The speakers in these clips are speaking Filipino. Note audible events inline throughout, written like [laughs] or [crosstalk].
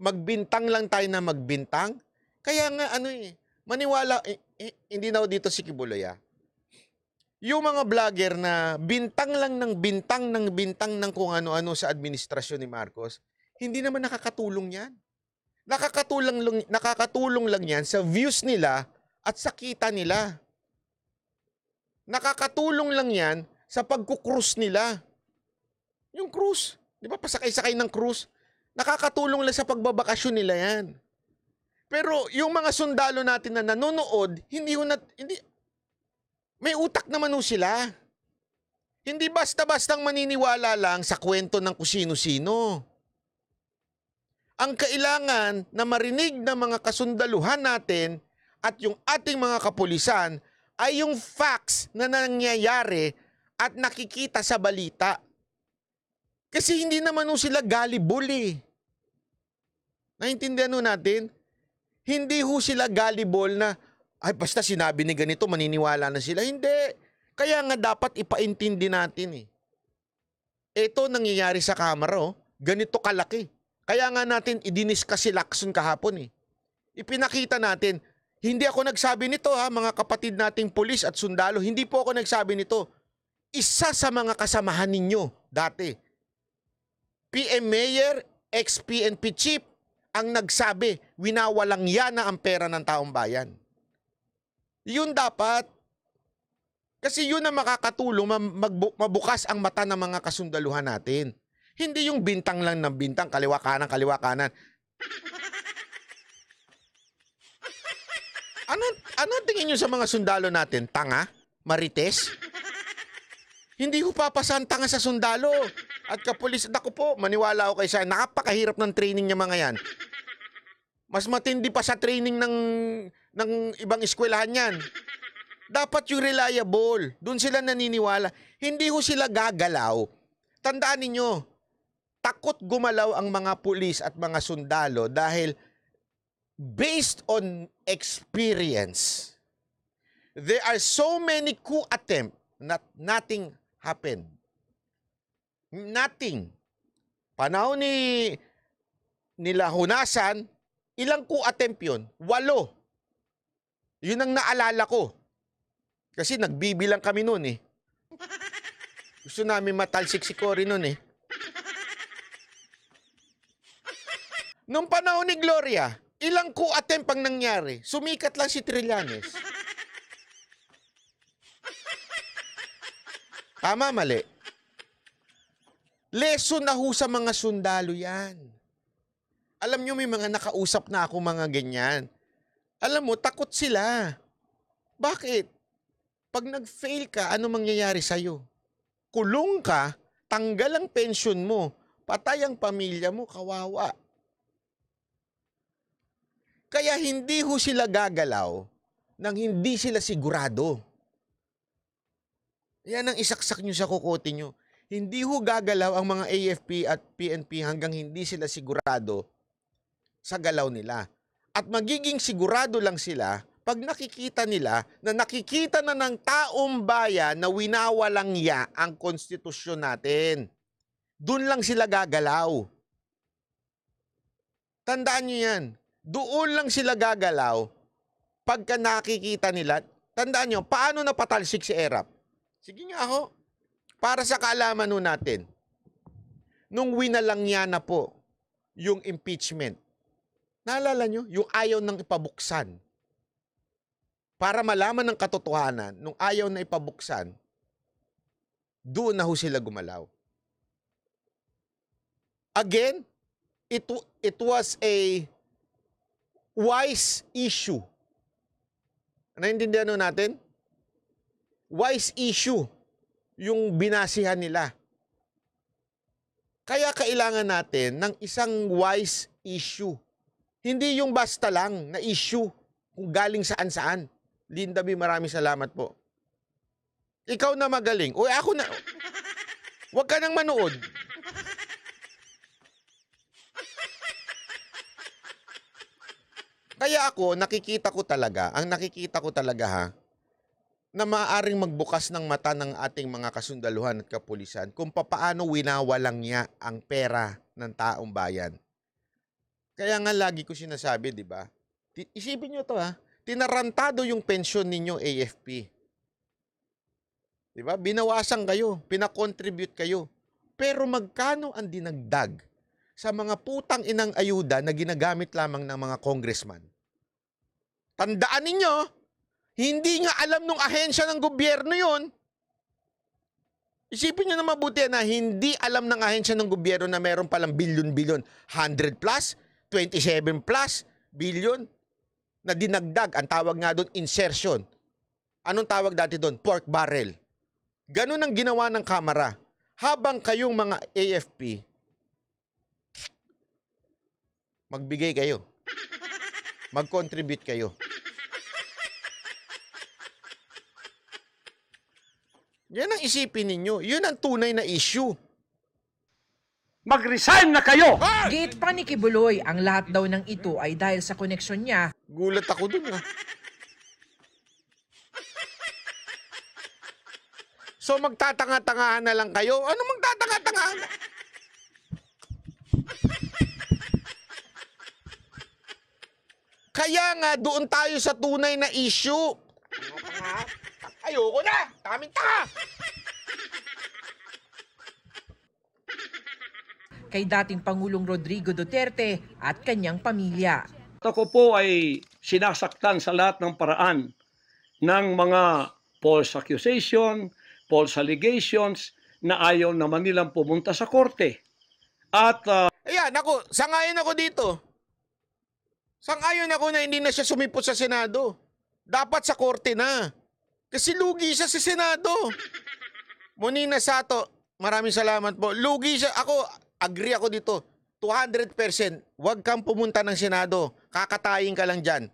magbintang lang tayo na magbintang. Kaya nga, ano eh, maniwala, eh, eh, hindi na dito si Kibuloya. Ah. Yung mga vlogger na bintang lang ng bintang ng bintang ng kung ano-ano sa administrasyon ni Marcos, hindi naman nakakatulong yan. Nakakatulong lang, nakakatulong lang yan sa views nila at sa kita nila. Nakakatulong lang yan sa pagkukrus nila. Yung cruise. Di ba? Pasakay-sakay ng cruise. Nakakatulong lang sa pagbabakasyon nila yan. Pero yung mga sundalo natin na nanonood, hindi ho nat, hindi, may utak naman ho sila. Hindi basta-bastang maniniwala lang sa kwento ng kusino-sino. Ang kailangan na marinig ng mga kasundaluhan natin at yung ating mga kapulisan ay yung facts na nangyayari at nakikita sa balita. Kasi hindi naman sila gali-bully. Naintindihan ho natin? Hindi ho sila gullible na, ay basta sinabi ni ganito, maniniwala na sila. Hindi. Kaya nga dapat ipaintindi natin eh. Ito nangyayari sa camera oh. Ganito kalaki. Kaya nga natin idinis kasi lakson kahapon eh. Ipinakita natin, hindi ako nagsabi nito ha mga kapatid nating pulis at sundalo, hindi po ako nagsabi nito. Isa sa mga kasamahan ninyo dati. PM Mayor, ex-PNP Chief, ang nagsabi, winawalang yan na ang pera ng taong bayan. Yun dapat. Kasi yun ang makakatulong mabukas ang mata ng mga kasundaluhan natin. Hindi yung bintang lang ng bintang, kaliwa kanan, kaliwa kanan. [laughs] Ano, ano tingin nyo sa mga sundalo natin? Tanga? Marites? Hindi ko papasan tanga sa sundalo. At kapulis, ako po, maniwala ako kayo sa nakapakahirap ng training niya mga yan. Mas matindi pa sa training ng, ng ibang eskwelahan yan. Dapat yung reliable. Doon sila naniniwala. Hindi ho sila gagalaw. Tandaan niyo, takot gumalaw ang mga pulis at mga sundalo dahil based on experience, there are so many coup attempt not nothing happened. Nothing. Panahon ni nila Hunasan, Ilang ko attempt yun? Walo. Yun ang naalala ko. Kasi nagbibilang kami noon eh. Gusto namin matalsik si Cory noon eh. Nung panahon ni Gloria, ilang ko attempt ang nangyari. Sumikat lang si Trillanes. Tama, mali. Lesson na ho sa mga sundalo yan. Alam nyo, may mga nakausap na ako mga ganyan. Alam mo, takot sila. Bakit? Pag nag-fail ka, ano mangyayari sa'yo? Kulong ka, tanggal ang pension mo, patay ang pamilya mo, kawawa. Kaya hindi ho sila gagalaw nang hindi sila sigurado. Yan ang isaksak nyo sa kukote nyo. Hindi ho gagalaw ang mga AFP at PNP hanggang hindi sila sigurado sa galaw nila. At magiging sigurado lang sila pag nakikita nila na nakikita na ng taong bayan na winawalang ya ang konstitusyon natin. Doon lang sila gagalaw. Tandaan nyo yan. Doon lang sila gagalaw pagka nakikita nila. Tandaan nyo, paano napatalsik si Erap? Sige nga ho. Para sa kaalaman nun natin, nung winalang winalangya na po yung impeachment, Naalala nyo? Yung ayaw nang ipabuksan. Para malaman ng katotohanan, nung ayaw na ipabuksan, doon na ho sila gumalaw. Again, it, it was a wise issue. Naintindihan natin? Wise issue yung binasihan nila. Kaya kailangan natin ng isang wise issue hindi yung basta lang na issue kung galing saan-saan. Linda B, maraming salamat po. Ikaw na magaling. Uy, ako na. Huwag ka nang manood. Kaya ako, nakikita ko talaga, ang nakikita ko talaga ha, na maaaring magbukas ng mata ng ating mga kasundaluhan at kapulisan kung papaano winawalang niya ang pera ng taong bayan. Kaya nga lagi ko sinasabi, di ba? Isipin nyo to ha. Tinarantado yung pension ninyong AFP. Di ba? Binawasan kayo. Pinakontribute kayo. Pero magkano ang dinagdag sa mga putang inang ayuda na ginagamit lamang ng mga congressman? Tandaan ninyo, hindi nga alam nung ahensya ng gobyerno yon. Isipin nyo na mabuti na hindi alam ng ahensya ng gobyerno na meron palang bilyon-bilyon. 100 plus, 27 plus billion na dinagdag. Ang tawag nga doon, insertion. Anong tawag dati doon? Pork barrel. Ganun ang ginawa ng kamera. Habang kayong mga AFP, magbigay kayo. Mag-contribute kayo. Yan ang isipin ninyo. Yun ang tunay na issue. Mag-resign na kayo! Gate pa ni Kibuloy, ang lahat daw ng ito ay dahil sa koneksyon niya. Gulat ako dun ha. Ah. So magtatanga-tangahan na lang kayo? Ano magtatanga-tangahan? Kaya nga, doon tayo sa tunay na issue. Ayoko na! Taming tanga! kay dating Pangulong Rodrigo Duterte at kanyang pamilya. Ako po ay sinasaktan sa lahat ng paraan ng mga false accusation, false allegations na ayaw naman nilang pumunta sa korte. At uh, Ayan, ako, sangayon ako dito. Sangayon ako na hindi na siya sumipot sa Senado. Dapat sa korte na. Kasi lugi siya sa Senado. Monina Sato, maraming salamat po. Lugi siya. Ako, agree ako dito. 200%, wag kang pumunta ng Senado. Kakatayin ka lang dyan.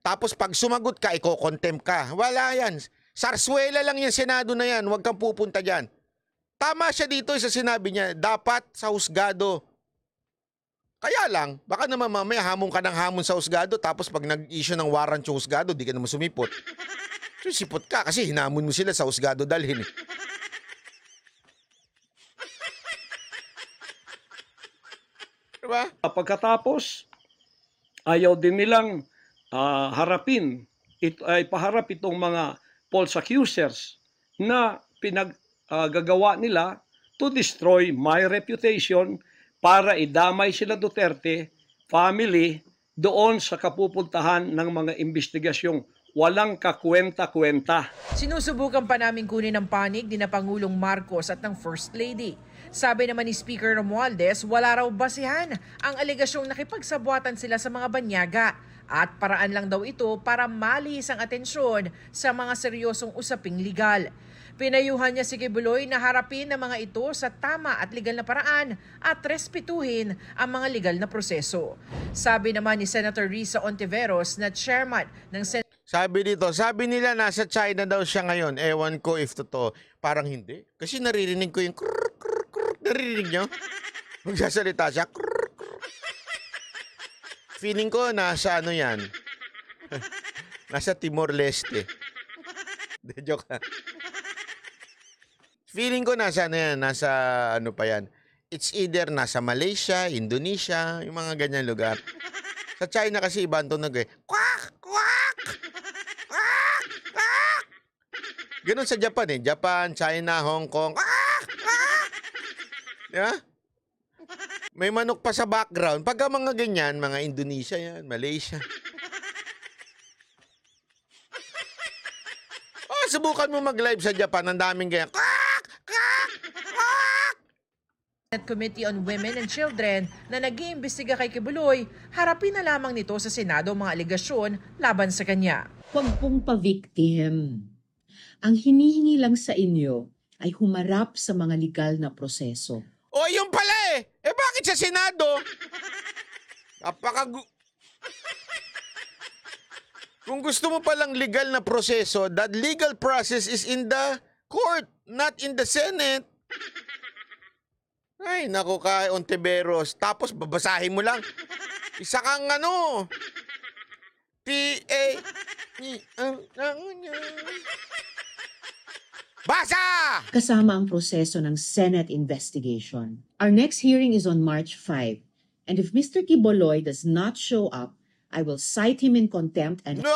Tapos pag sumagot ka, iko-contempt ka. Wala yan. Sarsuela lang yung Senado na yan. Huwag kang pupunta dyan. Tama siya dito sa sinabi niya. Dapat sa husgado. Kaya lang, baka naman mamaya hamon ka ng hamon sa husgado tapos pag nag-issue ng warrant yung husgado, di ka naman sumipot. So, ka kasi hinamon mo sila sa husgado dalhin. Eh. Diba? Ah, pagkatapos, ayaw din nilang uh, harapin, it, ay paharap itong mga false accusers na pinaggagawa ah, uh, nila to destroy my reputation para idamay sila Duterte family doon sa kapupuntahan ng mga investigasyong walang kakwenta-kwenta. Sinusubukan pa namin kunin ang panig ni na Pangulong Marcos at ng First Lady. Sabi naman ni Speaker Romualdez, wala raw basihan ang aligasyong nakipagsabuatan sila sa mga banyaga at paraan lang daw ito para malihis ang atensyon sa mga seryosong usaping legal. Pinayuhan niya si Kibuloy na harapin ang mga ito sa tama at legal na paraan at respetuhin ang mga legal na proseso. Sabi naman ni Senator Risa Ontiveros na chairman ng Sen- Sabi dito, sabi nila nasa China daw siya ngayon. Ewan ko if totoo. Parang hindi. Kasi naririnig ko yung krrr, krrr Naririnig nyo? Magsasalita siya. Krrr, krrr. Feeling ko nasa ano yan. [laughs] nasa Timor-Leste. [laughs] De, joke lang. Feeling ko nasa ano yan, nasa ano pa yan. It's either nasa Malaysia, Indonesia, yung mga ganyan lugar. Sa China kasi iba ang tunog eh. Kwak! Kwak! Kwak! Kwak! Ganun sa Japan eh. Japan, China, Hong Kong. Kwak! Yeah? May manok pa sa background. Pagka mga ganyan, mga Indonesia yan, Malaysia. Oh, subukan mo mag-live sa Japan. Ang daming ganyan. Kak! Kak! Committee on Women and Children na nag-iimbestiga kay Kibuloy, harapin na lamang nito sa Senado ang mga aligasyon laban sa kanya. Huwag pong pa-victim. Ang hinihingi lang sa inyo ay humarap sa mga legal na proseso. O, oh, yun pala eh. Eh, bakit sa Senado? Napaka... Kung gusto mo palang legal na proseso, that legal process is in the court, not in the Senate. Ay, naku ka, Ontiveros. Tapos babasahin mo lang. Isa kang ano. P-A... Basa! Kasama ang proseso ng Senate investigation. Our next hearing is on March 5. And if Mr. Kiboloy does not show up, I will cite him in contempt and... No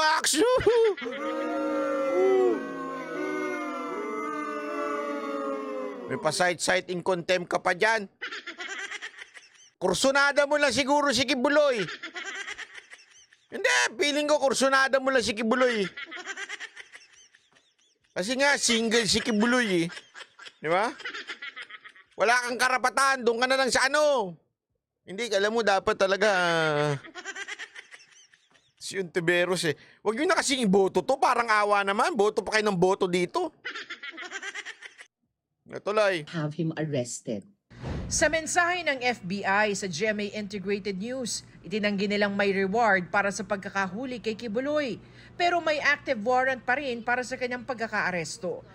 pa May cite in contempt ka pa dyan. Kursunada mo lang siguro si Kibuloy. Hindi, feeling ko kursunada mo lang si Kibuloy. Kasi nga, single si Kibuloy eh. Di ba? Wala kang karapatan. Doon ka na lang sa ano. Hindi, alam mo, dapat talaga... Ah, si Untiveros eh. Huwag nyo na kasing iboto to. Parang awa naman. Boto pa kayo ng boto dito. Natuloy. Have him arrested. Sa mensahe ng FBI sa GMA Integrated News, itinanggi nilang may reward para sa pagkakahuli kay Kibuloy pero may active warrant pa rin para sa kanyang pagkakaaresto.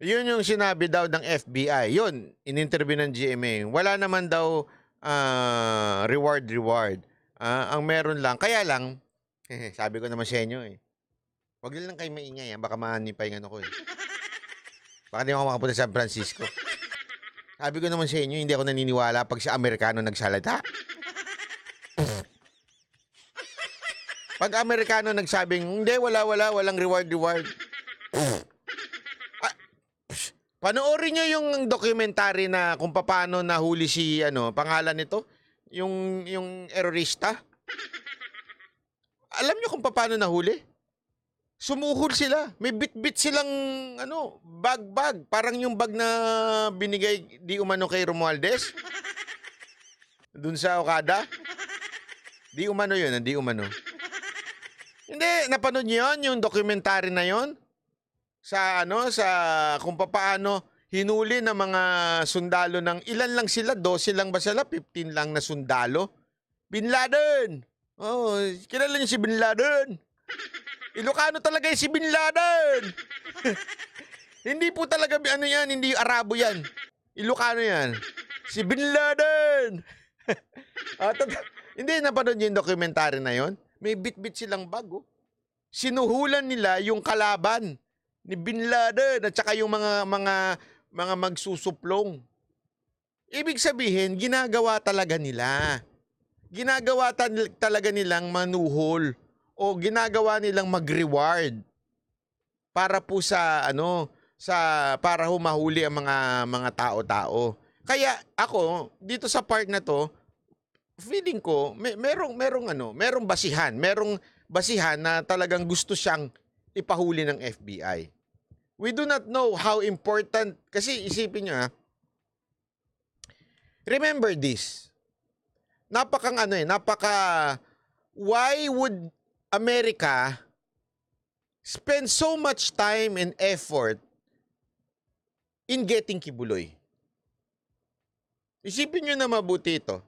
Yun yung sinabi daw ng FBI. Yun, in-interview ng GMA. Wala naman daw ah, reward reward. Uh, ang meron lang, kaya lang, eh, sabi ko naman sa inyo eh. Huwag lang kayo maingay, ha? Ah, baka maanipay nga ako ano eh. Baka di ako makapunta sa San Francisco. Sabi ko naman sa inyo, hindi ako naniniwala pag si Amerikano nagsalita. Pag Amerikano nagsabing, hindi, wala, wala, walang reward, reward. ah, panoorin nyo yung documentary na kung paano nahuli si, ano, pangalan nito? Yung, yung erorista? Alam nyo kung paano nahuli? sumuhol sila. May bit-bit silang ano, bag-bag. Parang yung bag na binigay di umano kay Romualdez. Doon sa Okada. Di umano yun, ah, di umano. Hindi, napanood niyo yun, yung documentary na yon Sa ano, sa kung paano hinuli ng mga sundalo ng ilan lang sila, 12 lang ba sila, 15 lang na sundalo? Bin Laden! Oh, kilala niyo si Bin Laden? Ilocano talaga yung si Bin Laden! [laughs] hindi po talaga, ano yan, hindi yung Arabo yan. Ilocano yan. Si Bin Laden! [laughs] Ah, At, hindi, napanood niyo yung documentary na yon may bitbit silang bago. Sinuhulan nila yung kalaban ni Bin Laden at saka yung mga mga mga magsusuplong. Ibig sabihin, ginagawa talaga nila. Ginagawa talaga nilang manuhol o ginagawa nilang mag-reward para po sa ano sa para humahuli ang mga mga tao-tao. Kaya ako dito sa part na to, feeling ko may merong merong ano, merong basihan, merong basihan na talagang gusto siyang ipahuli ng FBI. We do not know how important kasi isipin niyo ha. Ah, remember this. Napakang ano eh, napaka why would America spend so much time and effort in getting kibuloy? Isipin niyo na mabuti ito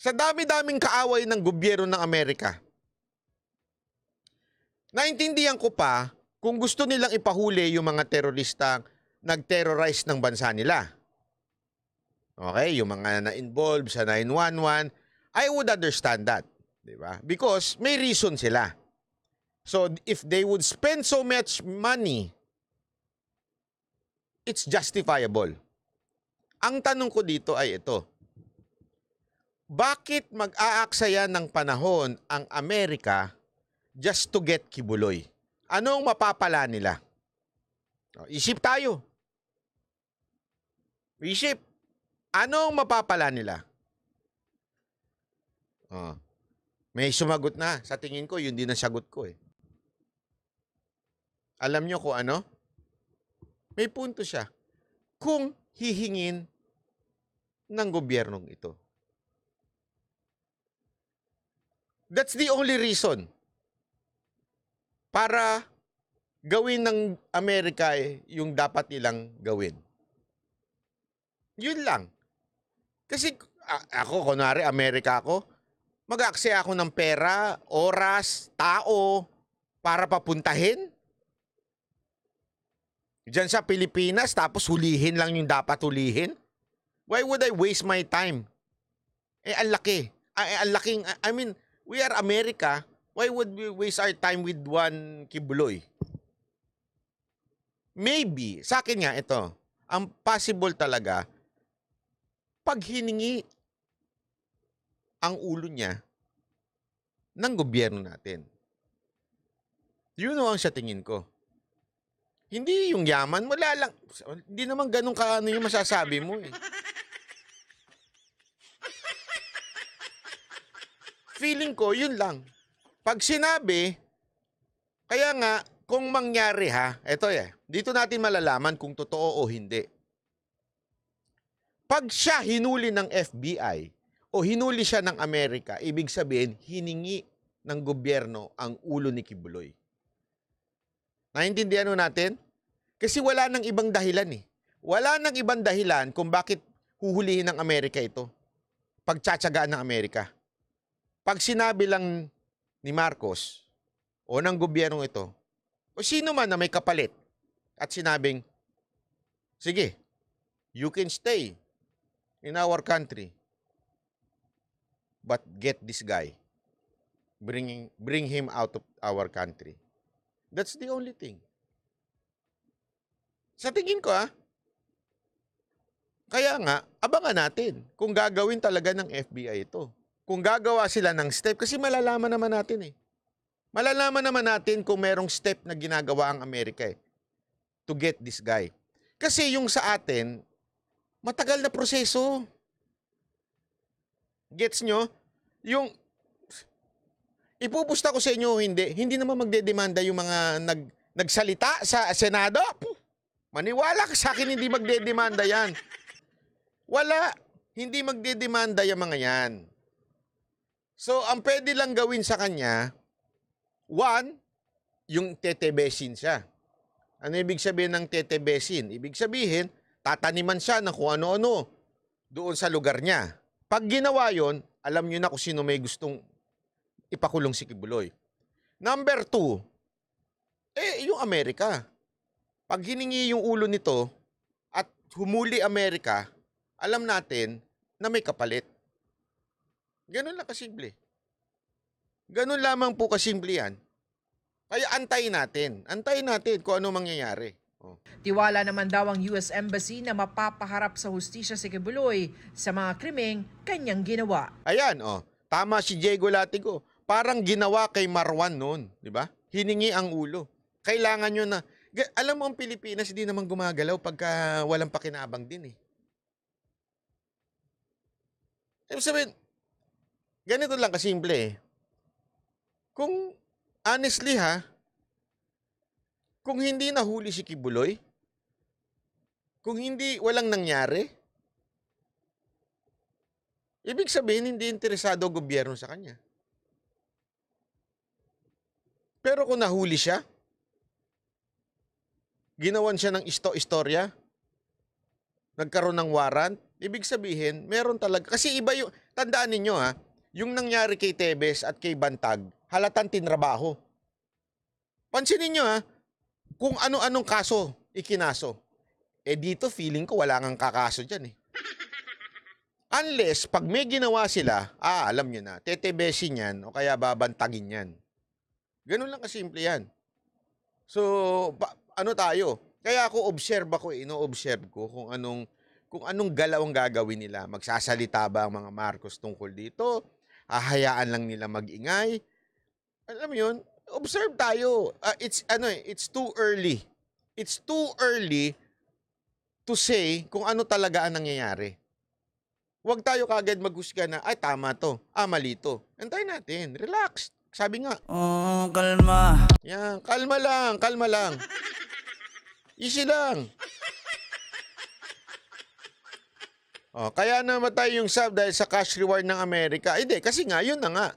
sa dami-daming kaaway ng gobyerno ng Amerika. Naintindihan ko pa kung gusto nilang ipahuli yung mga teroristang nag-terrorize ng bansa nila. Okay, yung mga na-involve sa 911, I would understand that. Di ba? Because may reason sila. So if they would spend so much money, it's justifiable. Ang tanong ko dito ay ito. Bakit mag-aaksaya ng panahon ang Amerika just to get kibuloy? Anong mapapala nila? Oh, isip tayo. Isip. Anong mapapala nila? O, oh, may sumagot na. Sa tingin ko, yun din ang sagot ko eh. Alam nyo ko ano? May punto siya. Kung hihingin ng gobyernong ito. That's the only reason para gawin ng Amerika eh, yung dapat nilang gawin. Yun lang. Kasi ako, kunwari, Amerika ako, mag-aksaya ako ng pera, oras, tao, para papuntahin. Diyan sa Pilipinas, tapos hulihin lang yung dapat hulihin. Why would I waste my time? Eh, ang laki. Ay, ah, eh, ang laking, I mean, we are America, why would we waste our time with one kibuloy? Maybe, sa akin nga ito, ang possible talaga, pag hiningi ang ulo niya ng gobyerno natin. Yun know, ang siya tingin ko. Hindi yung yaman, wala lang. Hindi naman ganun ka ano yung masasabi mo eh. feeling ko, yun lang. Pag sinabi, kaya nga, kung mangyari ha, eto eh, dito natin malalaman kung totoo o hindi. Pag siya hinuli ng FBI o hinuli siya ng Amerika, ibig sabihin, hiningi ng gobyerno ang ulo ni Kibuloy. Naintindihan natin? Kasi wala nang ibang dahilan eh. Wala nang ibang dahilan kung bakit huhulihin ng Amerika ito. Pagtsatsagaan ng Amerika. Pag sinabi lang ni Marcos o ng gobyernong ito, o sino man na may kapalit at sinabing, sige, you can stay in our country, but get this guy, bringing, bring him out of our country. That's the only thing. Sa tingin ko ah, kaya nga, abangan natin kung gagawin talaga ng FBI ito kung gagawa sila ng step, kasi malalaman naman natin eh. Malalaman naman natin kung merong step na ginagawa ang Amerika eh, to get this guy. Kasi yung sa atin, matagal na proseso. Gets nyo? Yung, ipupusta ko sa inyo hindi, hindi naman magdedemanda yung mga nag, nagsalita sa Senado. maniwala ka sa akin, hindi magdedemanda yan. Wala, hindi magdedemanda yung mga yan. So, ang pwede lang gawin sa kanya, one, yung tetebesin siya. Ano ibig sabihin ng tetebesin? Ibig sabihin, tataniman siya ng kung ano-ano doon sa lugar niya. Pag ginawa yon, alam niyo na kung sino may gustong ipakulong si Kibuloy. Number two, eh, yung Amerika. Pag hiningi yung ulo nito at humuli Amerika, alam natin na may kapalit. Ganun lang kasimple. Ganun lamang po kasimple yan. Kaya antayin natin. Antayin natin kung ano mangyayari. Oh. Tiwala naman daw ang US Embassy na mapapaharap sa hustisya si Kibuloy sa mga krimeng kanyang ginawa. Ayan, oh. Tama si Diego Latigo. Parang ginawa kay Marwan noon, di ba? Hiningi ang ulo. Kailangan nyo na... Alam mo ang Pilipinas, hindi naman gumagalaw pagka walang pakinabang din eh. Ibig sabihin, Ganito lang kasimple eh. Kung honestly ha, kung hindi nahuli si Kibuloy, kung hindi walang nangyari, ibig sabihin hindi interesado gobyerno sa kanya. Pero kung nahuli siya, ginawan siya ng isto-istorya, nagkaroon ng warrant, ibig sabihin, meron talaga. Kasi iba yung, tandaan ninyo ha, yung nangyari kay Tebes at kay Bantag, halatang tinrabaho. Pansinin nyo ha, kung ano-anong kaso ikinaso. Eh dito feeling ko wala ngang kakaso dyan eh. [laughs] Unless pag may ginawa sila, ah alam nyo na, tetebesin yan o kaya babantagin yan. Ganun lang kasimple yan. So, pa, ano tayo? Kaya ako observe ako, eh, ino-observe ko kung anong kung anong galaw ang gagawin nila. Magsasalita ba ang mga Marcos tungkol dito? hahayaan lang nila magingay. Alam mo yun, observe tayo. Uh, it's ano eh, it's too early. It's too early to say kung ano talaga ang nangyayari. Huwag tayo kagad maghusga na, ay tama to, ah mali to. Antayin natin, relax. Sabi nga. Oh, kalma. Yan, kalma lang, kalma lang. Easy lang. Oh, kaya namatay yung Saab dahil sa cash reward ng Amerika. Hindi, eh, kasi nga, yun na nga.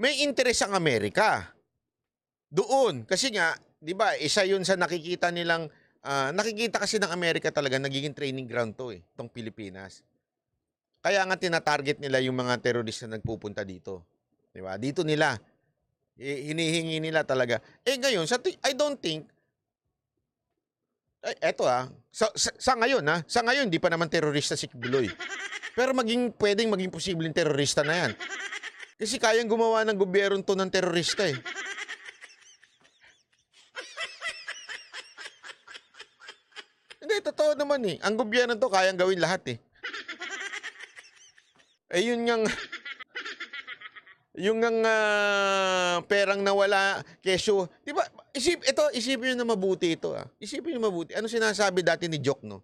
May interest ang Amerika. Doon. Kasi nga, di ba, isa yun sa nakikita nilang, uh, nakikita kasi ng Amerika talaga, nagiging training ground to eh, itong Pilipinas. Kaya nga tinatarget nila yung mga terorista na nagpupunta dito. Di ba? Dito nila. Eh, hinihingi nila talaga. Eh ngayon, sa I don't think eh, eto ah, sa, sa, sa ngayon ah, sa ngayon hindi pa naman terorista si Buloy. Pero maging pwedeng maging posibleng terorista na yan. Kasi kayang gumawa ng gobyerno to ng terorista eh. Hindi, totoo naman eh. Ang gobyerno to kayang gawin lahat eh. Ayun eh, yun ngang yung ang uh, perang nawala, keso di ba, isip, ito, isipin niyo na mabuti ito. Ah. Isipin niyo mabuti. Ano sinasabi dati ni Joke, no?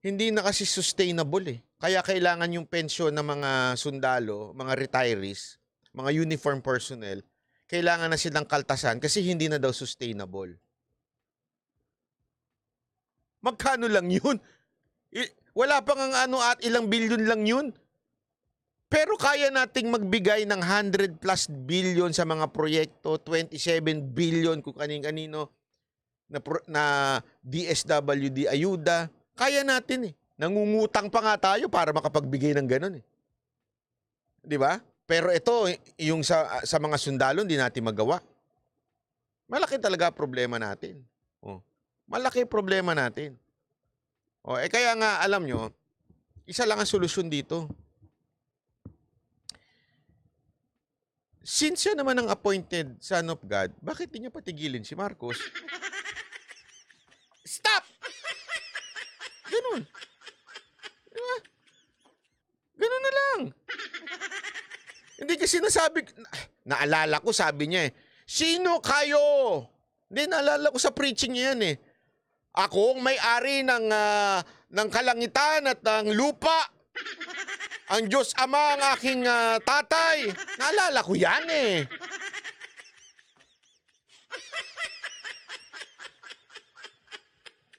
Hindi na kasi sustainable eh. Kaya kailangan yung pensyon ng mga sundalo, mga retirees, mga uniform personnel, kailangan na silang kaltasan kasi hindi na daw sustainable. Magkano lang yun? I- wala pang ang ano at ilang bilyon lang yun. Pero kaya nating magbigay ng 100 plus billion sa mga proyekto, 27 billion kung kanin-kanino na, na DSWD ayuda. Kaya natin eh. Nangungutang pa nga tayo para makapagbigay ng ganun eh. 'Di ba? Pero ito yung sa sa mga sundalo hindi natin magawa. Malaki talaga problema natin. Oh. Malaki problema natin. Oh, eh kaya nga alam nyo, isa lang ang solusyon dito Since siya naman ang appointed son of God, bakit di niya patigilin si Marcos? Stop! Ganun. Diba? Ganun na lang. Hindi kasi nasabi, na, naalala ko sabi niya eh, sino kayo? Hindi, naalala ko sa preaching niya yan eh. Ako ang may-ari ng, uh, ng kalangitan at ng lupa. Ang Diyos Ama ang aking uh, tatay. Naalala ko yan eh.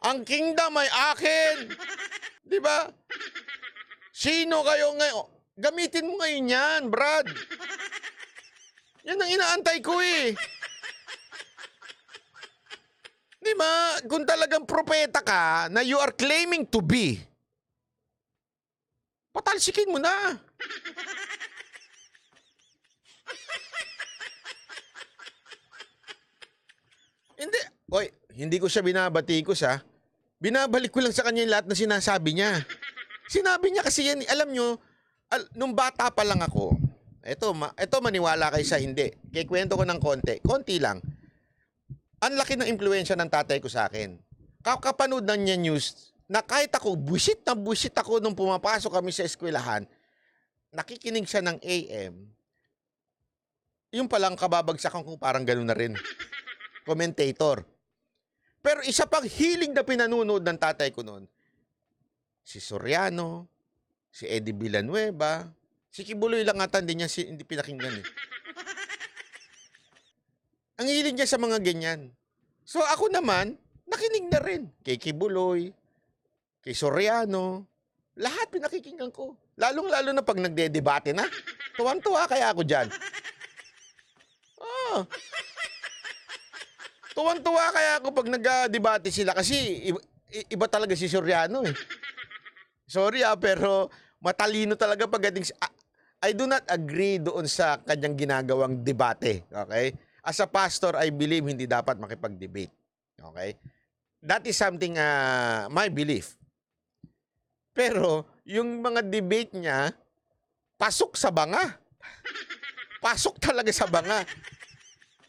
Ang kingdom ay akin. Di ba? Sino kayo ngayon? Gamitin mo ngayon yan, Brad. Yan ang inaantay ko eh. Di ba? Kung talagang propeta ka na you are claiming to be, Patalsikin mo na. hindi, oy, hindi ko siya binabatikos ha. Binabalik ko lang sa kanya yung lahat na sinasabi niya. Sinabi niya kasi yan, alam nyo, al, nung bata pa lang ako, ito, ma, ito maniwala kayo sa hindi. Kikwento ko ng konti, konti lang. Ang laki ng impluensya ng tatay ko sa akin. Kakapanood na niya news, na kahit ako, busit na busit ako nung pumapasok kami sa eskwelahan, nakikinig siya ng AM, yung palang kababagsakan ko parang gano'n na rin. Commentator. Pero isa pang hiling na pinanunood ng tatay ko noon, si Soriano, si Eddie Villanueva, si Kibuloy lang atan din niya, si, hindi pinakinggan eh. Ang hilig niya sa mga ganyan. So ako naman, nakinig na rin kay Kibuloy, kay Soriano, lahat pinakikinggan ko. Lalong-lalo na pag nagde-debate na. Tuwang-tuwa kaya ako dyan. Oh. Tuwang-tuwa kaya ako pag nag-debate sila kasi iba, iba talaga si Soriano eh. Sorry ah, pero matalino talaga pagdating sa... Ah, I do not agree doon sa kanyang ginagawang debate. Okay? As a pastor, I believe hindi dapat makipag-debate. Okay? That is something, uh, my belief. Pero yung mga debate niya, pasok sa banga. Pasok talaga sa banga.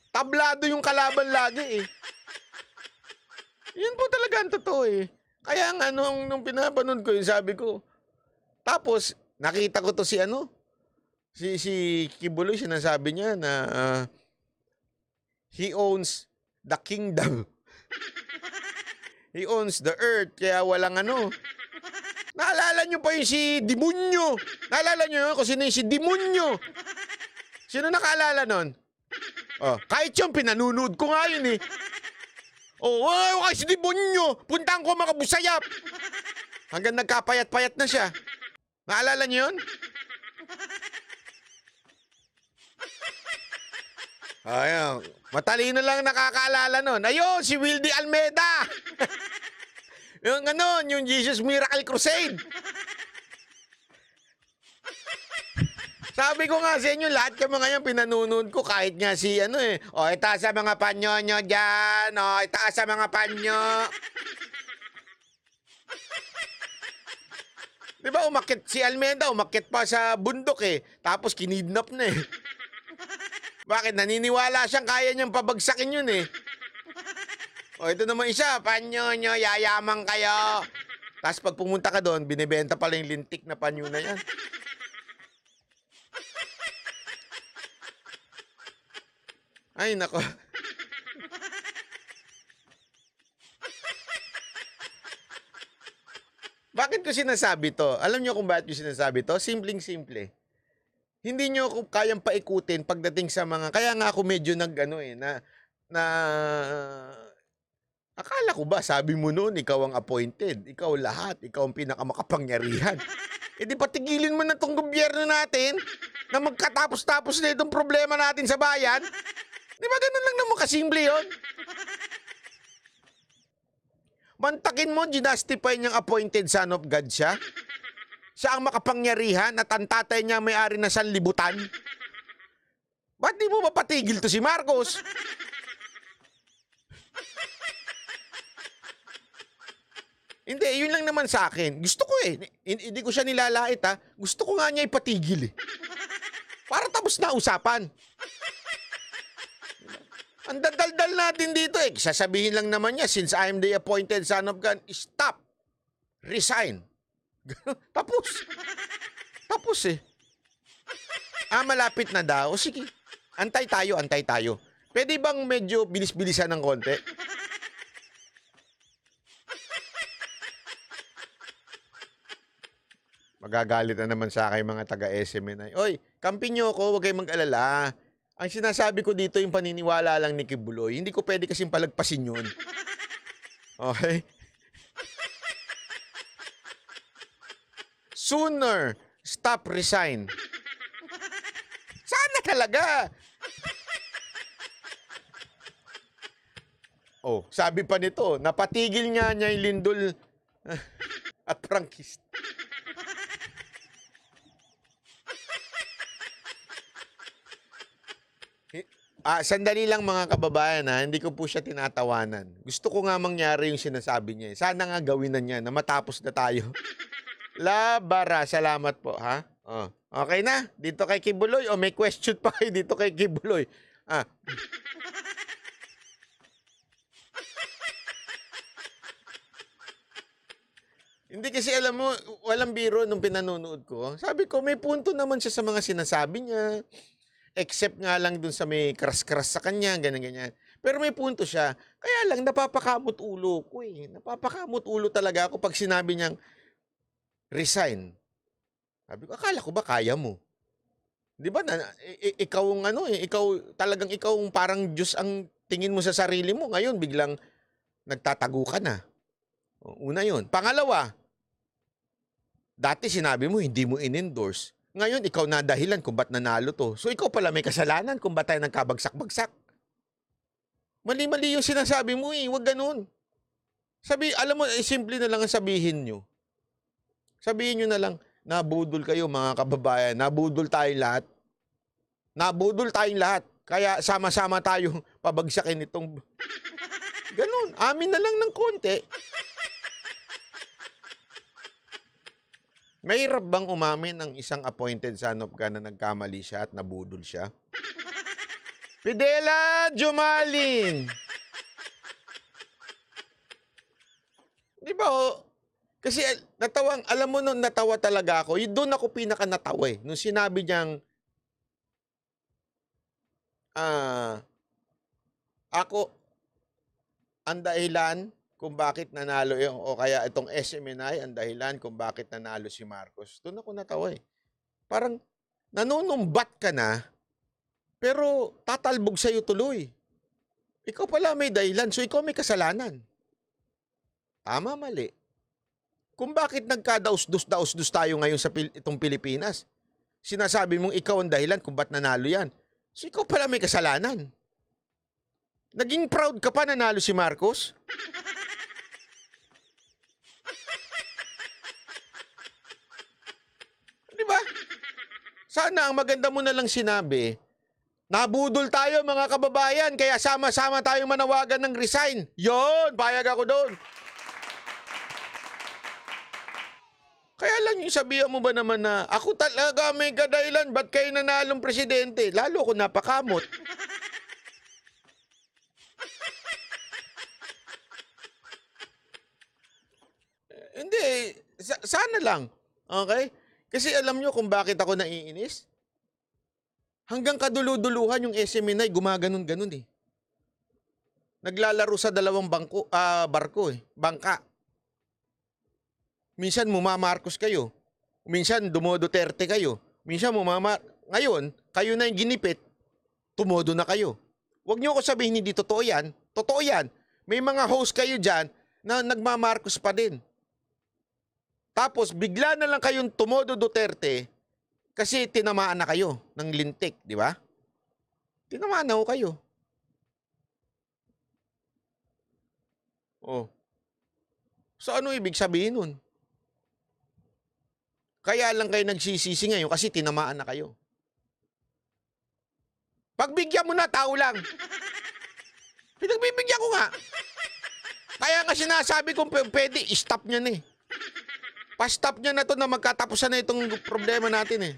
Tablado yung kalaban lagi eh. Yun po talaga ang totoo eh. Kaya nga nung, nung pinapanood ko yung sabi ko, tapos nakita ko to si ano, si si Kibuloy sinasabi niya na uh, he owns the kingdom. [laughs] he owns the earth kaya walang ano, Naalala nyo pa yung si Dimunyo. Naalala nyo yun kung sino yung si Dimunyo. Sino nakaalala nun? Oh, kahit yung pinanunood ko nga yun eh. Oh, ay, oh, si Dimunyo. Puntaan ko mga Hanggang nagkapayat-payat na siya. Naalala nyo yun? Ayun. Matalino lang nakakaalala nun. Ayun, si Wildy Almeda. [laughs] Yung ano, yung Jesus Miracle Crusade. Sabi ko nga sa inyo, lahat kayo mga yan, pinanunod ko kahit nga si ano eh. O, oh, itaas sa mga panyo nyo dyan. O, oh, itaas sa mga panyo. Di ba umakit si Almeda, umakit pa sa bundok eh. Tapos kinidnap na eh. Bakit? Naniniwala siyang kaya niyang pabagsakin yun eh. O ito naman isa, panyo nyo, yayaman kayo. Tapos pag pumunta ka doon, binibenta pala yung lintik na panyo na yan. Ay, nako. Bakit ko sinasabi to? Alam niyo kung bakit ko sinasabi to? Simpleng-simple. Hindi niyo ako kayang paikutin pagdating sa mga... Kaya nga ako medyo nag, ano eh, na, na Akala ko ba, sabi mo noon, ikaw ang appointed, ikaw lahat, ikaw ang pinakamakapangyarihan. e di patigilin mo na itong gobyerno natin na magkatapos-tapos na itong problema natin sa bayan. Di ba ganun lang naman kasimple yun? Mantakin mo, ginastify niyang appointed son of God siya. Siya ang makapangyarihan at ang tatay niya may-ari na sanlibutan. Ba't di mo mapatigil to si Marcos? Hindi, yun lang naman sa akin. Gusto ko eh. Hindi ko siya nilalait ha. Gusto ko nga niya ipatigil eh. Para tapos na usapan. Ang dadaldal natin dito eh. Sasabihin lang naman niya, since I am the appointed son of God, stop. Resign. [laughs] tapos. Tapos eh. Ah, malapit na daw. O Sige. Antay tayo, antay tayo. Pwede bang medyo bilis-bilisan ng konti? Magagalit na naman sa akin mga taga-SMNI. E Oy, kampi nyo ako, huwag kayong mag-alala. Ang sinasabi ko dito, yung paniniwala lang ni Kibuloy, hindi ko pwede kasing palagpasin yun. [laughs] Okay? Sooner, stop resign. Sana talaga. Oh, sabi pa nito, napatigil nga niya yung lindol [laughs] at prangkista. Ah, sandali lang mga kababayan ha, hindi ko po siya tinatawanan. Gusto ko nga mangyari yung sinasabi niya. Eh. Sana nga gawin na niya na matapos na tayo. [laughs] Labara, salamat po ha. Oh. Okay na, dito kay Kibuloy. O oh, may question pa kayo dito kay Kibuloy. Ah. [laughs] Hindi kasi alam mo, walang biro nung pinanonood ko. Sabi ko, may punto naman siya sa mga sinasabi niya. Except nga lang dun sa may kras-kras sa kanya, ganyan-ganyan. Pero may punto siya. Kaya lang, napapakamot ulo ko eh. Napapakamot ulo talaga ako pag sinabi niyang, resign. Sabi ko, akala ko ba kaya mo? Di ba, na, ikaw ang ano eh, ikaw, talagang ikaw ang parang Diyos ang tingin mo sa sarili mo. Ngayon, biglang nagtatago ka na. Una yon Pangalawa, dati sinabi mo, hindi mo in-endorse. Ngayon, ikaw na dahilan kung ba't nanalo to. So, ikaw pala may kasalanan kung ba't tayo nagkabagsak-bagsak. Mali-mali yung sinasabi mo eh. Huwag ganun. Sabi, alam mo, eh, simple na lang ang sabihin nyo. Sabihin nyo na lang, nabudol kayo mga kababayan. Nabudol tayong lahat. Nabudol tayong lahat. Kaya sama-sama tayong [laughs] pabagsakin itong... [laughs] Ganun. Amin na lang ng konti. Mahirap bang umamin ng isang appointed son of God na nagkamali siya at nabudol siya? Pidela Jumalin! Di ba oh? Kasi eh, natawang, alam mo noon natawa talaga ako. Yun doon ako pinaka natawa eh. Nung sinabi niyang, ah, uh, ako, ang dahilan kung bakit nanalo yung, o kaya itong SMNI ang dahilan kung bakit nanalo si Marcos. Doon ako natawa eh. Parang nanunumbat ka na, pero tatalbog sa'yo tuloy. Ikaw pala may dahilan, so ikaw may kasalanan. Tama, mali. Kung bakit nagkadaus dus tayo ngayon sa pil- itong Pilipinas? Sinasabi mong ikaw ang dahilan kung ba't nanalo yan. So ikaw pala may kasalanan. Naging proud ka pa nanalo si Marcos? Sana ang maganda mo na lang sinabi, nabudol tayo mga kababayan, kaya sama-sama tayong manawagan ng resign. Yon, bayag ako doon. Kaya lang yung sabihan mo ba naman na, ako talaga may kadahilan, ba't kayo nanalong presidente? Lalo ko napakamot. [laughs] Eh, hindi, sa- sana lang. Okay? Kasi alam nyo kung bakit ako naiinis? Hanggang kaduluduluhan yung SMNI, gumaganon-ganon eh. Naglalaro sa dalawang bangko, uh, barko eh, bangka. Minsan mumamarkos kayo. Minsan dumodoterte kayo. Minsan mumamar... Ngayon, kayo na yung ginipit, tumodo na kayo. Huwag niyo ako sabihin hindi totoo yan. Totoo yan. May mga host kayo dyan na nagmamarkos pa din. Tapos bigla na lang kayong tumodo Duterte kasi tinamaan na kayo ng lintik, di ba? Tinamaan na ho kayo. Oh. So ano ibig sabihin nun? Kaya lang kayo nagsisisi ngayon kasi tinamaan na kayo. Pagbigyan mo na, tao lang. Pinagbibigyan ko nga. Kaya nga sinasabi kong pwede, stop niya na eh. Pa-stop niya na to na magkatapusan na itong problema natin eh.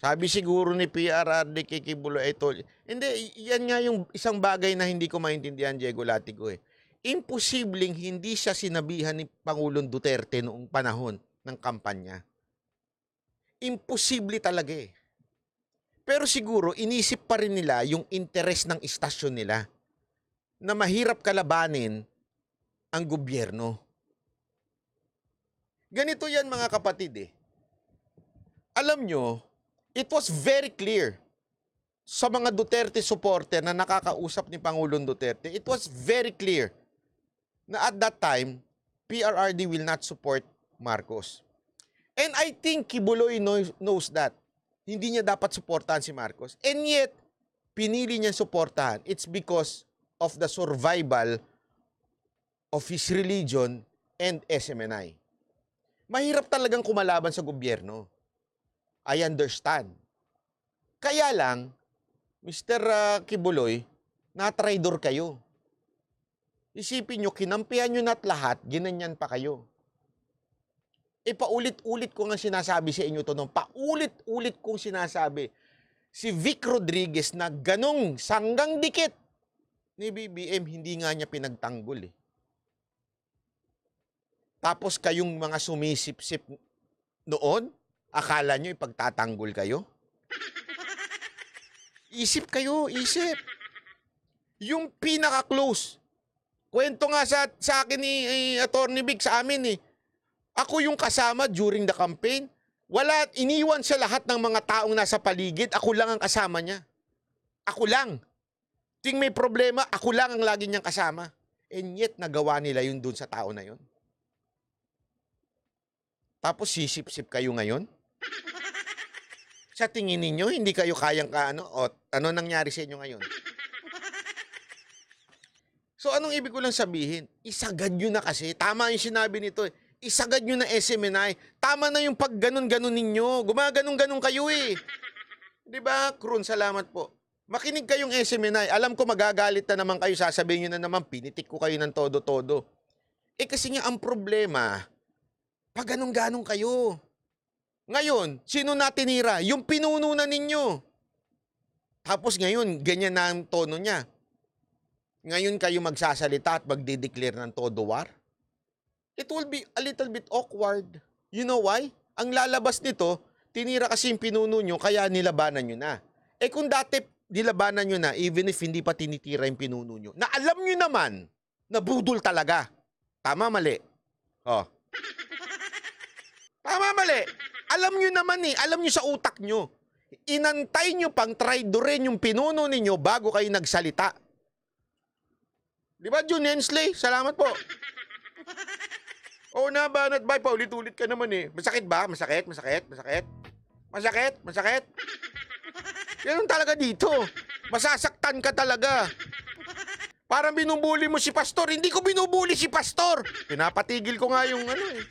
Sabi siguro ni PRRD kay Kibulo, ito, hindi, yan nga yung isang bagay na hindi ko maintindihan, Diego Latigo eh. Imposibleng hindi siya sinabihan ni Pangulong Duterte noong panahon ng kampanya. Imposible talaga eh. Pero siguro, inisip pa rin nila yung interes ng istasyon nila na mahirap kalabanin ang gobyerno. Ganito yan mga kapatid eh. Alam nyo, it was very clear sa mga Duterte supporter na nakakausap ni Pangulong Duterte, it was very clear na at that time, PRRD will not support Marcos. And I think Kibuloy knows that. Hindi niya dapat suportahan si Marcos. And yet, pinili niya suportahan. It's because of the survival of his religion and SMNI. Mahirap talagang kumalaban sa gobyerno. I understand. Kaya lang, Mr. Ah, Kibuloy, na-traitor kayo. Isipin nyo, kinampihan nyo na't lahat, ginanyan pa kayo. E paulit-ulit ko nga sinasabi sa inyo to nung paulit-ulit kong sinasabi si Vic Rodriguez na ganong sanggang dikit ni BBM hindi nga niya pinagtanggol eh. Tapos kayong mga sumisip-sip noon, akala nyo ipagtatanggol kayo? Isip kayo, isip. Yung pinaka-close. Kwento nga sa, sa akin ni eh, Attorney Big sa amin eh. Ako yung kasama during the campaign. Wala, iniwan sa lahat ng mga taong nasa paligid. Ako lang ang kasama niya. Ako lang. Ting may problema, ako lang ang lagi niyang kasama. And yet, nagawa nila yun dun sa tao na yun. Tapos sisip-sip kayo ngayon? Sa tingin ninyo, hindi kayo kayang kaano? O, ano nangyari sa inyo ngayon? So anong ibig ko lang sabihin? Isagad nyo na kasi. Tama yung sinabi nito eh. Isagad nyo na SMNI. Tama na yung pag ganun-ganun ninyo. Gumaganong-ganong kayo eh. ba diba? Krun, salamat po. Makinig kayong SMNI. Alam ko magagalit na naman kayo. Sasabihin nyo na naman, pinitik ko kayo ng todo-todo. Eh kasi nga ang problema, pag ganun-ganun kayo. Ngayon, sino natin natinira? Yung pinuno na ninyo. Tapos ngayon, ganyan na ang tono niya. Ngayon kayo magsasalita at magdideclare ng todo war? It will be a little bit awkward. You know why? Ang lalabas nito, tinira kasi yung pinuno nyo, kaya nilabanan nyo na. Eh kung dati nilabanan nyo na, even if hindi pa tinitira yung pinuno nyo, na alam nyo naman na budol talaga. Tama, mali. Oh. Tama Alam nyo naman eh, alam nyo sa utak nyo. Inantay nyo pang try traidorin yung pinuno ninyo bago kayo nagsalita. Di ba, June Hensley? Salamat po. Oo na, banat bay. Paulit-ulit ka naman eh. Masakit ba? Masakit, masakit, masakit. Masakit, masakit. Ganun talaga dito. Masasaktan ka talaga. Parang binubuli mo si Pastor. Hindi ko binubuli si Pastor. Pinapatigil ko nga yung ano eh.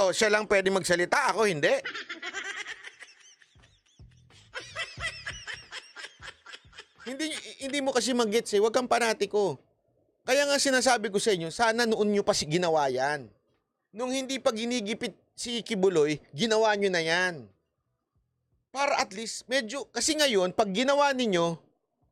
to, siya lang pwede magsalita, ako hindi. hindi hindi mo kasi mag-gets eh. Huwag kang panatiko. Kaya nga sinasabi ko sa inyo, sana noon nyo pa si ginawa yan. Nung hindi pa ginigipit si Kibuloy, ginawa nyo na yan. Para at least, medyo, kasi ngayon, pag ginawa ninyo,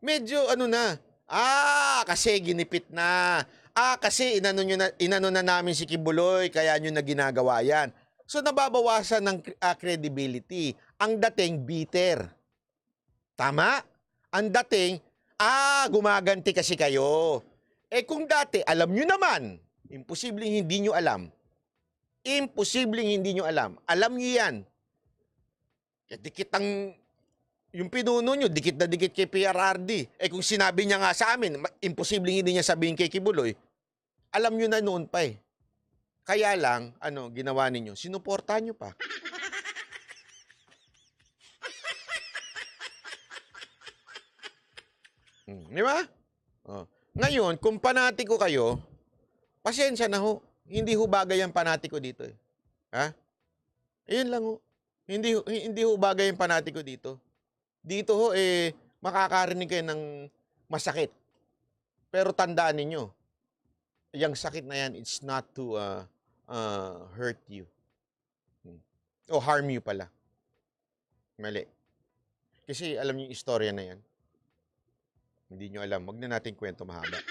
medyo ano na, ah, kasi ginipit na ah kasi inano, nyo na, inano na namin si Kibuloy kaya nyo na ginagawa yan. So nababawasan ng uh, credibility. Ang dating bitter. Tama? Ang dating, ah gumaganti kasi kayo. Eh kung dati alam nyo naman, imposibleng hindi nyo alam. Imposibleng hindi nyo alam. Alam nyo yan. Eh, dikit ang yung pinuno nyo, dikit na dikit kay PRRD. Eh kung sinabi niya nga sa amin, imposibleng hindi niya sabihin kay Kibuloy, alam nyo na noon pa eh. Kaya lang, ano, ginawa ninyo, sinuporta nyo pa. [laughs] Hmm, di ba? Oh. Ngayon, kung panatiko kayo, pasensya na ho. Hindi ho bagay ang panatiko dito eh. Ha? Ayun lang ho. Hindi, hindi ho bagay ang panatiko dito. Dito ho eh, makakarinig kayo ng masakit. Pero tandaan ninyo, yung sakit na yan, it's not to uh, uh, hurt you. Hmm. O oh, harm you pala. Mali. Kasi alam niyo yung istorya na yan. Hindi niyo alam. Huwag na natin kwento mahaba. [laughs]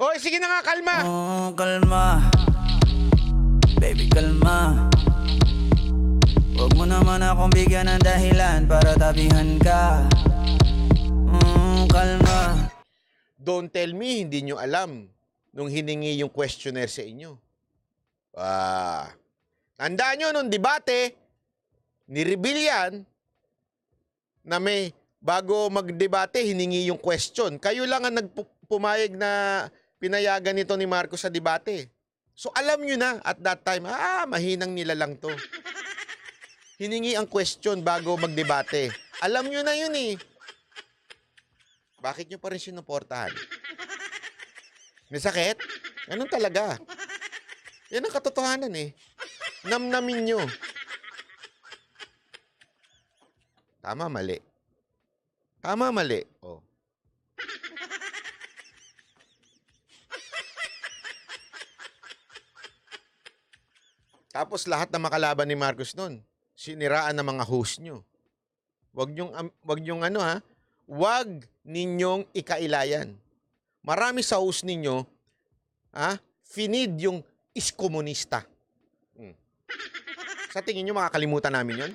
Hoy, sige na nga, kalma! Oh, kalma. Baby, kalma. Huwag mo naman akong bigyan ng dahilan para tabihan ka. Don't tell me, hindi nyo alam nung hiningi yung questionnaire sa inyo. Ah, tandaan nyo nung debate, ni Rebellian, na may bago magdebate, hiningi yung question. Kayo lang ang nagpumayag na pinayagan nito ni Marcos sa debate. So alam nyo na at that time, ah, mahinang nila lang to. Hiningi ang question bago magdebate. Alam nyo na yun eh. Bakit nyo pa rin sinuportahan? May sakit? Ganun talaga. Yan ang katotohanan eh. Namnamin nyo. Tama, mali. Tama, mali. Oh. Tapos lahat ng makalaban ni Marcos noon, siniraan ng mga host nyo. Wag niyong um, wag niyong ano ha, wag ninyong ikailayan. Marami sa host ninyo, ah, finid yung iskomunista. Hmm. Sa tingin nyo, makakalimutan namin yon?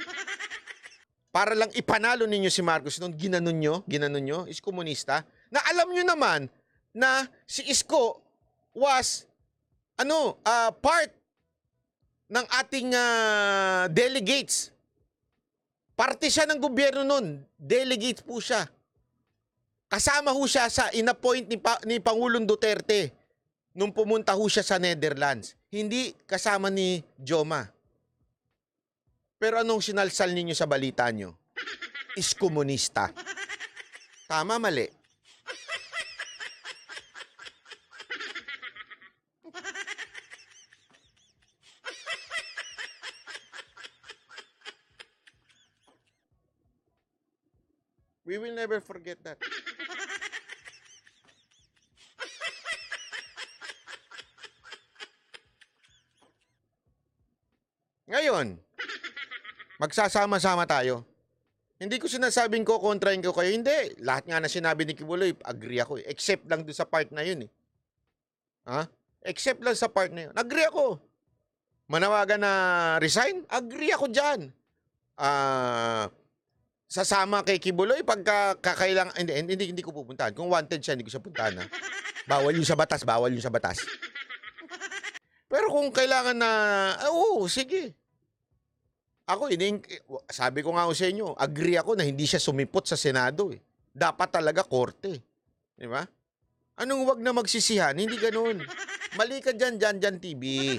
Para lang ipanalo ninyo si Marcos noon, ginanon nyo, ginanon nyo, iskomunista, na alam nyo naman na si Isko was ano, uh, part ng ating uh, delegates. Parte siya ng gobyerno noon. Delegate po siya. Kasama ho siya sa inappoint ni, pa, ni Pangulong Duterte nung pumunta ho siya sa Netherlands. Hindi kasama ni Joma. Pero anong sinalsal ninyo sa balita nyo? Is komunista. Tama, mali. We will never forget that. Ngayon, magsasama-sama tayo. Hindi ko sinasabing ko kontrahin ko kayo. Hindi. Lahat nga na sinabi ni Kibuloy, agree ako. Eh. Except lang doon sa part na yun eh. Ha? Except lang sa part na yun. Agree ako. Manawagan na resign? Agree ako dyan. Ah... Uh, sasama kay Kibuloy pagka kakailang hindi, hindi, hindi ko pupuntahan. Kung wanted siya, hindi ko siya puntahan. Ha? Bawal yung sa batas, bawal yung sa batas. Pero kung kailangan na, ah, oo, oh, sige. Ako, ining, sabi ko nga sa inyo, agree ako na hindi siya sumipot sa Senado. Eh. Dapat talaga korte. Di ba? Anong wag na magsisihan? Hindi ganun. Mali ka dyan, dyan, dyan, TV.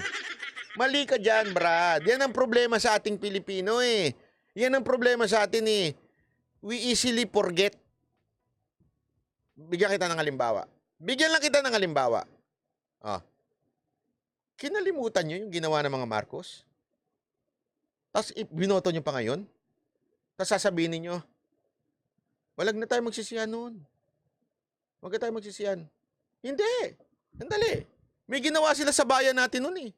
Mali ka dyan, Brad. Yan ang problema sa ating Pilipino eh. Yan ang problema sa atin eh. We easily forget. Bigyan kita ng halimbawa. Bigyan lang kita ng halimbawa. Oh, kinalimutan nyo yung ginawa ng mga Marcos? Tapos binoto nyo pa ngayon? Tapos sasabihin ninyo, walang na tayo magsisiyan noon. Huwag na tayo magsisiyan. Hindi. Sandali. May ginawa sila sa bayan natin noon eh.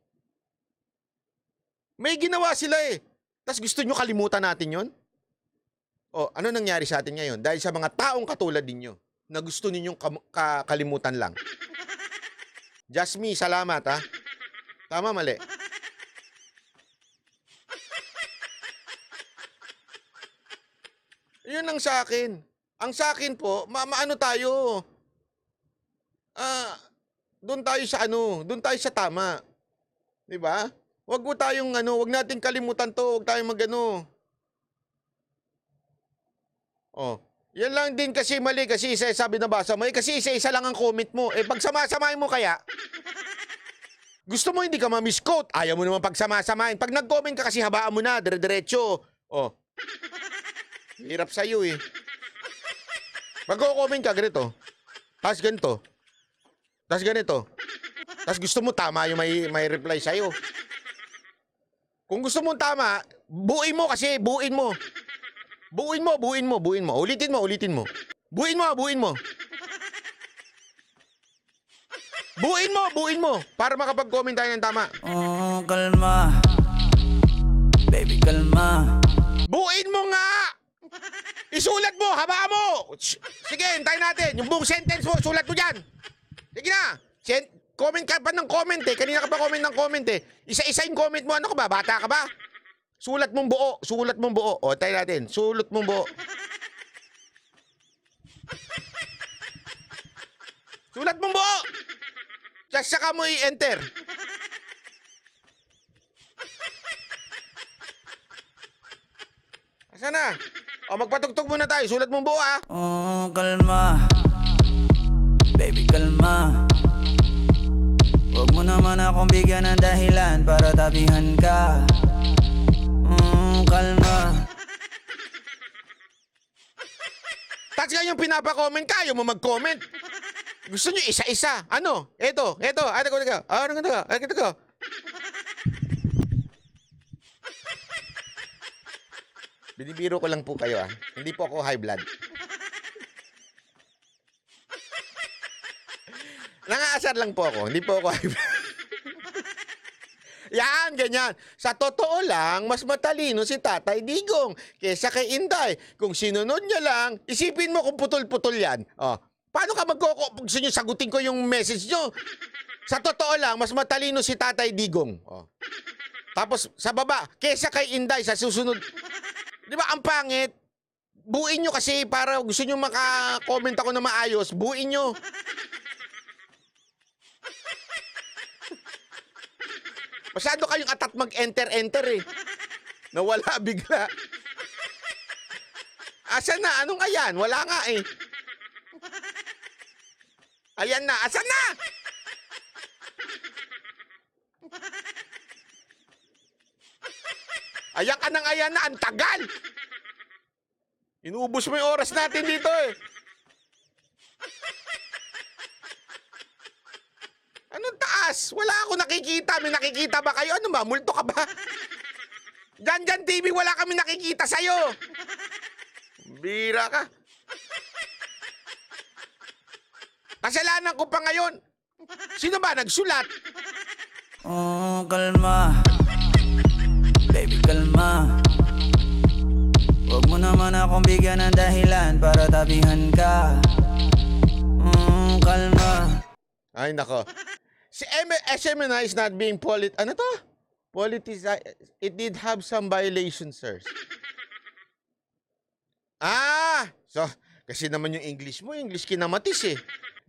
May ginawa sila eh. Tapos gusto nyo kalimutan natin yon? O ano nangyari sa atin ngayon? Dahil sa mga taong katulad ninyo na gusto ninyong kalimutan lang. [laughs] Jasmine, salamat ha. Ah. Tama, mali? [laughs] Yun ang sa akin. Ang sa akin po, ma maano tayo? Ah, doon tayo sa ano, doon tayo sa tama. 'Di ba? Huwag mo tayong ano, wag nating kalimutan 'to, wag tayong magano. Oh, yan lang din kasi mali kasi isa sabi na basa mo. Eh kasi isa-isa lang ang comment mo. Eh pag sama-samahin mo kaya [laughs] Gusto mo hindi ka ma-misquote. Ayaw mo naman pagsama-samahin. Pag nag-comment ka kasi habaan mo na, dire-diretso. Oh. Hirap sa'yo eh. Mag-comment ka ganito. Tapos ganito. Tapos ganito. Tapos gusto mo tama yung may, may reply sa'yo. Kung gusto mo tama, buuin mo kasi, buuin mo. Buuin mo, buuin mo, buuin mo. Ulitin mo, ulitin mo. Buuin mo, ah, buuin mo. Buuin mo, buuin mo. Para makapag-comment tayo ng tama. Oh, kalma. Baby, kalma. Buuin mo nga! Isulat mo, haba mo! Sige, hintayin natin. Yung buong sentence mo, sulat mo dyan. Sige na. Sen- comment ka pa ng comment eh. Kanina ka pa comment ng comment eh. Isa-isa yung comment mo. Ano ka ba? Bata ka ba? Sulat mong buo. Sulat mong buo. O, tayo natin. Sulat mong buo. Sulat mong buo! Tapos saka mo i-enter. Asa na? O magpatugtog muna tayo. Sulat mong buo ah. Oh, kalma. Baby, kalma. Huwag mo naman akong bigyan ng dahilan para tabihan ka. Mm, kalma. Tapos yung pinapa-comment, kayo mo mag-comment. Gusto nyo isa-isa? Ano? Ito, ito, ano ko na Ano ko na Ay, ko ah, Binibiro ko lang po kayo ah. Hindi po ako high blood. Nangaasar lang po ako. Hindi po ako high blood. Yan, ganyan. Sa totoo lang, mas matalino si Tatay Digong kesa kay Inday. Kung sinunod niya lang, isipin mo kung putol-putol yan. Oh, Paano ka magkoko? Gusto nyo sagutin ko yung message nyo? Sa totoo lang, mas matalino si Tatay Digong. Oh. Tapos sa baba, kesa kay Inday sa susunod. Di ba ang pangit? Buuin nyo kasi para gusto nyo maka-comment ako na maayos. Buuin nyo. Masyado kayong atat mag-enter-enter eh. Nawala bigla. Asa na? Anong ayan? Wala nga eh. Ayan na. Asan na? Ayan ka ng ayan na. Ang tagal. Inuubos mo yung oras natin dito eh. Anong taas? Wala ako nakikita. May nakikita ba kayo? Ano ba? Multo ka ba? Dyan, dyan, TV. Wala kami nakikita sa'yo. Bira ka. Kasalanan ko pa ngayon. Sino ba nagsulat? Oh, kalma. Baby, kalma. Huwag mo naman akong bigyan ng dahilan para tabihan ka. Mm, kalma. Ay, nako. Si M SMNI is not being polit... Ano to? Politicized. It did have some violations, sir. Ah! So, kasi naman yung English mo, English kinamatis eh.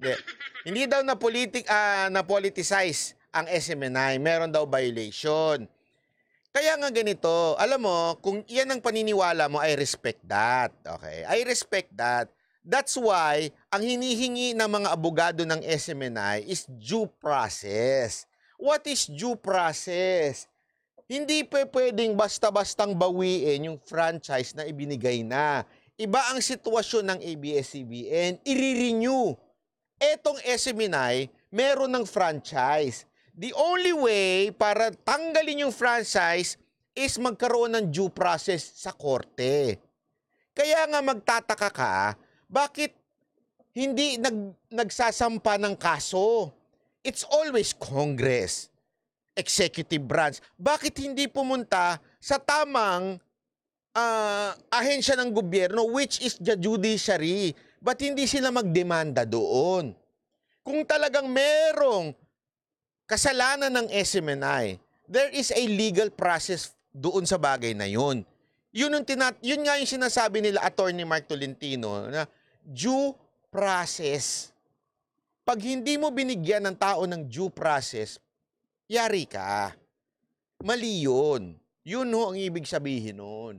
Hindi. Hindi daw na politic uh, na politicize ang SMNI. Meron daw violation. Kaya nga ganito, alam mo, kung iyan ang paniniwala mo, I respect that. Okay? I respect that. That's why, ang hinihingi ng mga abogado ng SMNI is due process. What is due process? Hindi pa pwedeng basta-bastang bawiin yung franchise na ibinigay na. Iba ang sitwasyon ng ABS-CBN, i-renew etong SMNI, meron ng franchise. The only way para tanggalin yung franchise is magkaroon ng due process sa korte. Kaya nga magtataka ka, bakit hindi nag, nagsasampa ng kaso? It's always Congress, executive branch. Bakit hindi pumunta sa tamang uh, ahensya ng gobyerno which is the judiciary? but hindi sila magdemanda doon? Kung talagang merong kasalanan ng SMNI, there is a legal process doon sa bagay na yun. Yun, yung tinat yun nga yung sinasabi nila Attorney Mark Tolentino na due process. Pag hindi mo binigyan ng tao ng due process, yari ka. Mali yun. Yun ho ang ibig sabihin nun.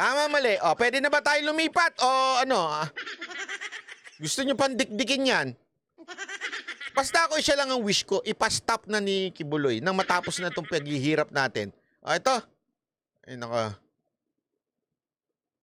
Tama, mali. O, oh, pwede na ba tayo lumipat? O ano? Ah? Gusto nyo pang dikdikin yan? Basta ako, siya lang ang wish ko. Ipastop na ni Kibuloy nang matapos na itong paghihirap natin. O, ito. Ay, naka.